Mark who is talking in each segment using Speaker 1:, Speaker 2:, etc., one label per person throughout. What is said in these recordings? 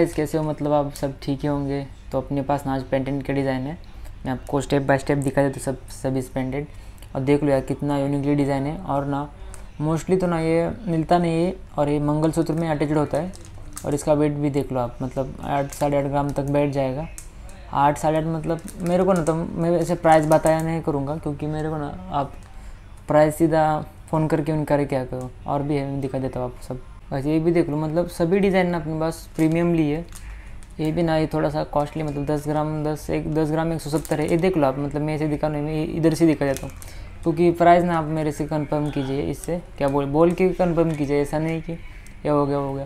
Speaker 1: guys कैसे हो मतलब आप सब ठीक ही होंगे तो अपने पास ना आज पेंटेंट के डिज़ाइन है मैं आपको स्टेप बाय स्टेप दिखा देता हूँ तो सब सब इस पेंडेंट और देख लो यार कितना यूनिकली डिज़ाइन है और ना मोस्टली तो ना ये मिलता नहीं है और ये मंगलसूत्र में अटैचड होता है और इसका वेट भी देख लो आप मतलब आठ साढ़े आठ ग्राम तक बैठ जाएगा आठ साढ़े आठ मतलब मेरे को ना तो मैं ऐसे प्राइस बताया नहीं करूँगा क्योंकि मेरे को ना आप प्राइस सीधा फ़ोन करके उनका क्या करो और भी है दिखा देता हूँ आप सब बस ये भी देख लो मतलब सभी डिज़ाइन ना अपने पास प्रीमियम ली है ये भी ना ये थोड़ा सा कॉस्टली मतलब दस ग्राम दस एक दस ग्राम एक सौ सत्तर है ये देख लो आप मतलब मैं ऐसे दिखा नहीं इधर से दिखा जाता हूँ क्योंकि प्राइस ना आप मेरे से कंफर्म कीजिए इससे क्या बोल बोल के कंफर्म कीजिए ऐसा नहीं कि ये हो गया हो गया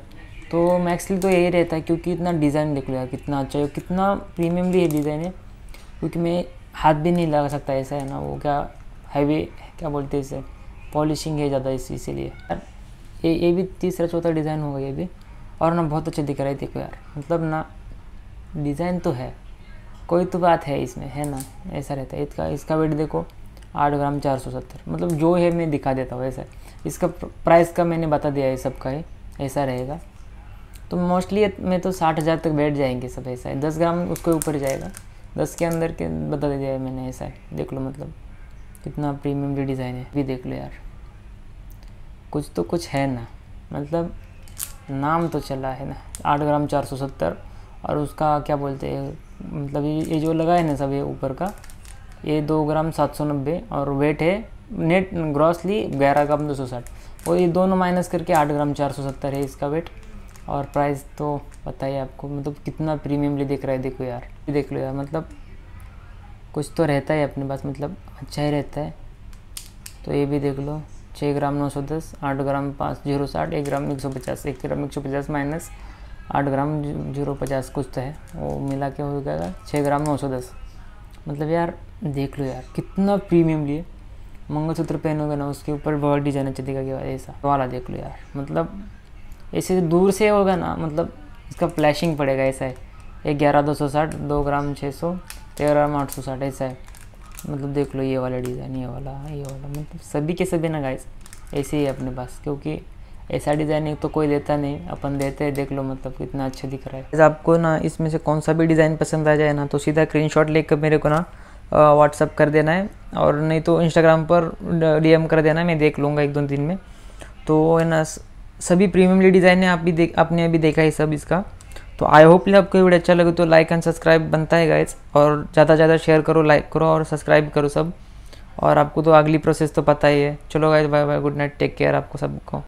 Speaker 1: तो मैक्सली तो यही रहता है क्योंकि इतना डिज़ाइन देख लो यार कितना अच्छा है कितना प्रीमियम भी है डिज़ाइन है क्योंकि मैं हाथ भी नहीं लगा सकता ऐसा है ना वो क्या हैवी क्या बोलते हैं इसे पॉलिशिंग है ज़्यादा इस इसीलिए ये ये भी तीसरा चौथा डिज़ाइन होगा ये भी और ना बहुत अच्छा दिख रहा है देखो यार मतलब ना डिज़ाइन तो है कोई तो बात है इसमें है ना ऐसा रहता है इसका इसका वेट देखो आठ ग्राम चार सौ सत्तर मतलब जो है मैं दिखा देता हूँ ऐसा इसका प्राइस का मैंने बता दिया है सबका ही ऐसा रहेगा तो मोस्टली में तो साठ हज़ार तक बैठ जाएंगे सब ऐसा है दस ग्राम उसके ऊपर जाएगा दस के अंदर के बता दिया है मैंने ऐसा है देख लो मतलब कितना प्रीमियम डिज़ाइन है भी देख लो यार कुछ तो कुछ है ना मतलब नाम तो चला है ना आठ ग्राम चार सौ सत्तर और उसका क्या बोलते हैं मतलब ये जो लगा है ना सब ये ऊपर का ये दो ग्राम सात सौ नब्बे और वेट है नेट ग्रॉसली ग्यारह ग्राम दो सौ साठ और ये दोनों माइनस करके आठ ग्राम चार सौ सत्तर है इसका वेट और प्राइस तो पता ही आपको मतलब कितना प्रीमियमली देख रहा है देखो यार देख लो यार मतलब कुछ तो रहता है अपने पास मतलब अच्छा ही रहता है तो ये भी देख लो छः ग्राम नौ सौ दस आठ ग्राम पाँच जीरो साठ एक ग्राम एक सौ पचास एक ग्राम एक सौ पचास माइनस आठ ग्राम जीरो पचास कुछ तो है वो मिला के हो गया छः ग्राम नौ सौ दस मतलब यार देख लो यार कितना प्रीमियम लिए मंगलसूत्र पहनोगे ना उसके ऊपर बहुत डिजाइन दिखा गया ऐसा वाला देख लो यार मतलब ऐसे दूर से होगा ना मतलब इसका फ्लैशिंग पड़ेगा ऐसा है एक ग्यारह दो सौ साठ दो ग्राम छः सौ तेरह ग्राम आठ सौ साठ ऐसा है मतलब देख लो ये वाला डिज़ाइन ये वाला ये वाला मतलब सभी के सभी ना गाइस ऐसे ही अपने पास क्योंकि ऐसा डिज़ाइन एक तो कोई देता नहीं अपन देते हैं देख लो मतलब कितना अच्छा दिख रहा है आपको ना इसमें से कौन सा भी डिज़ाइन पसंद आ जाए ना तो सीधा स्क्रीन लेकर मेरे को ना व्हाट्सअप कर देना है और नहीं तो इंस्टाग्राम पर एम कर देना मैं देख लूँगा एक दो दिन में तो है ना सभी प्रीमियमली डिज़ाइन है आप भी देख आपने अभी देखा है सब इसका तो आई होप ले आपको वीडियो अच्छा लगे तो लाइक एंड सब्सक्राइब बनता है गाइज और ज़्यादा से ज़्यादा शेयर करो लाइक करो और सब्सक्राइब करो सब और आपको तो अगली प्रोसेस तो पता ही है चलो guys bye bye good night take care आपको सबको